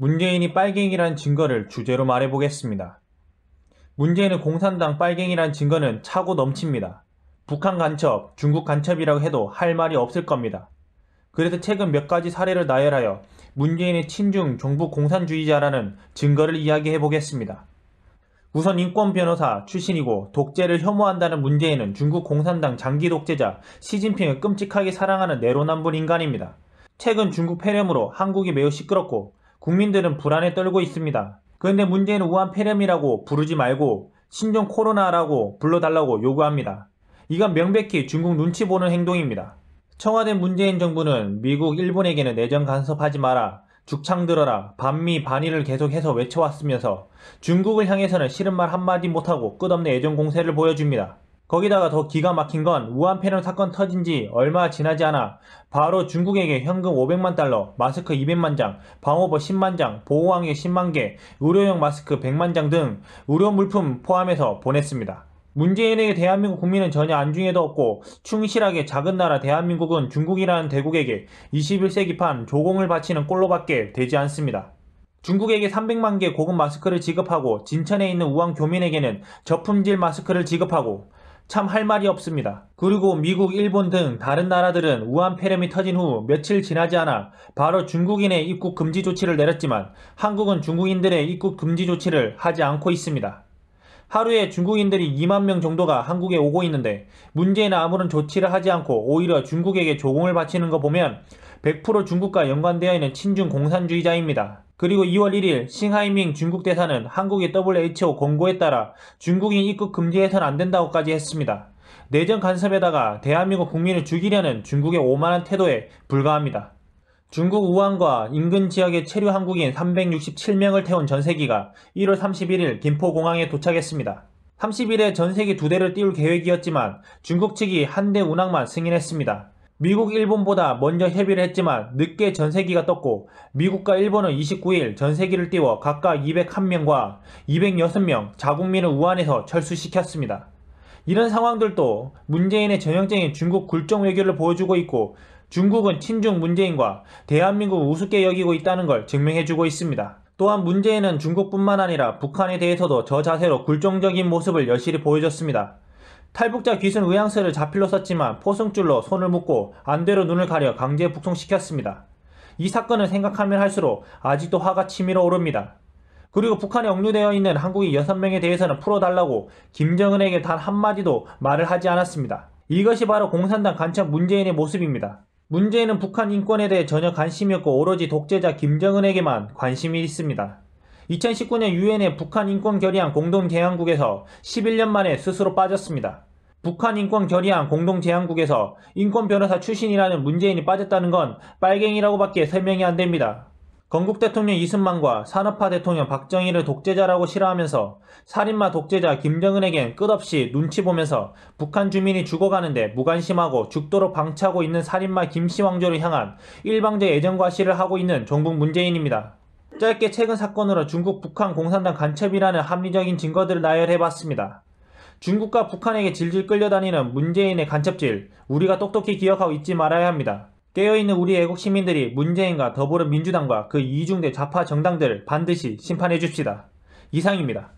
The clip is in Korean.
문재인이 빨갱이란 증거를 주제로 말해보겠습니다. 문재인의 공산당 빨갱이란 증거는 차고 넘칩니다. 북한 간첩, 중국 간첩이라고 해도 할 말이 없을 겁니다. 그래서 최근 몇 가지 사례를 나열하여 문재인의 친중 종북 공산주의자라는 증거를 이야기해 보겠습니다. 우선 인권 변호사 출신이고 독재를 혐오한다는 문재인은 중국 공산당 장기 독재자 시진핑을 끔찍하게 사랑하는 내로남불 인간입니다. 최근 중국 폐렴으로 한국이 매우 시끄럽고 국민들은 불안에 떨고 있습니다. 그런데 문재인 우한 폐렴이라고 부르지 말고 신종 코로나라고 불러달라고 요구합니다. 이건 명백히 중국 눈치 보는 행동입니다. 청와대 문재인 정부는 미국, 일본에게는 내정 간섭하지 마라, 죽창 들어라, 반미, 반일을 계속해서 외쳐왔으면서 중국을 향해서는 싫은 말 한마디 못하고 끝없는 애정 공세를 보여줍니다. 거기다가 더 기가 막힌 건 우한폐렴 사건 터진 지 얼마 지나지 않아 바로 중국에게 현금 500만 달러, 마스크 200만 장, 방호복 10만 장, 보호왕해 10만 개, 의료용 마스크 100만 장 등 의료 물품 포함해서 보냈습니다. 문재인에게 대한민국 국민은 전혀 안중에도 없고 충실하게 작은 나라 대한민국은 중국이라는 대국에게 21세기판 조공을 바치는 꼴로밖에 되지 않습니다. 중국에게 300만 개 고급 마스크를 지급하고 진천에 있는 우한 교민에게는 저품질 마스크를 지급하고 참할 말이 없습니다. 그리고 미국, 일본 등 다른 나라들은 우한 폐렴이 터진 후 며칠 지나지 않아 바로 중국인의 입국 금지 조치를 내렸지만 한국은 중국인들의 입국 금지 조치를 하지 않고 있습니다. 하루에 중국인들이 2만 명 정도가 한국에 오고 있는데 문제는 아무런 조치를 하지 않고 오히려 중국에게 조공을 바치는 거 보면 100% 중국과 연관되어 있는 친중 공산주의자입니다. 그리고 2월 1일 싱하이밍 중국 대사는 한국의 WHO 권고에 따라 중국인 입국 금지해선 안 된다고까지 했습니다. 내정 간섭에다가 대한민국 국민을 죽이려는 중국의 오만한 태도에 불과합니다. 중국 우한과 인근 지역에 체류 한국인 367명을 태운 전세기가 1월 31일 김포공항에 도착했습니다. 30일에 전세기 두 대를 띄울 계획이었지만 중국 측이 한 대 운항만 승인했습니다. 미국, 일본보다 먼저 협의를 했지만 늦게 전세기가 떴고 미국과 일본은 29일 전세기를 띄워 각각 201명과 206명 자국민을 우한에서 철수시켰습니다. 이런 상황들도 문재인의 전형적인 중국 굴종 외교를 보여주고 있고 중국은 친중 문재인과 대한민국 우습게 여기고 있다는 걸 증명해주고 있습니다. 또한 문재인은 중국뿐만 아니라 북한에 대해서도 저 자세로 굴종적인 모습을 여실히 보여줬습니다. 탈북자 귀순 의향서를 자필로 썼지만 포승줄로 손을 묶고 안대로 눈을 가려 강제 북송시켰습니다. 이 사건을 생각하면 할수록 아직도 화가 치밀어 오릅니다. 그리고 북한에 억류되어 있는 한국인 6명에 대해서는 풀어달라고 김정은에게 단 한마디도 말을 하지 않았습니다. 이것이 바로 공산당 간첩 문재인의 모습입니다. 문재인은 북한 인권에 대해 전혀 관심이 없고 오로지 독재자 김정은에게만 관심이 있습니다. 2019년 유엔의 북한 인권 결의안 공동 제안국에서 11년 만에 스스로 빠졌습니다. 북한 인권 결의안 공동 제안국에서 인권 변호사 출신이라는 문재인이 빠졌다는 건 빨갱이라고밖에 설명이 안 됩니다. 건국 대통령 이승만과 산업화 대통령 박정희를 독재자라고 싫어하면서 살인마 독재자 김정은에겐 끝없이 눈치 보면서 북한 주민이 죽어가는데 무관심하고 죽도록 방치하고 있는 살인마 김씨 왕조를 향한 일방적 애정과시를 하고 있는 종북 문재인입니다. 짧게 최근 사건으로 중국 북한 공산당 간첩이라는 합리적인 증거들을 나열해봤습니다. 중국과 북한에게 질질 끌려다니는 문재인의 간첩질, 우리가 똑똑히 기억하고 잊지 말아야 합니다. 깨어있는 우리 애국 시민들이 문재인과 더불어민주당과 그 이중대 좌파 정당들을 반드시 심판해 줍시다. 이상입니다.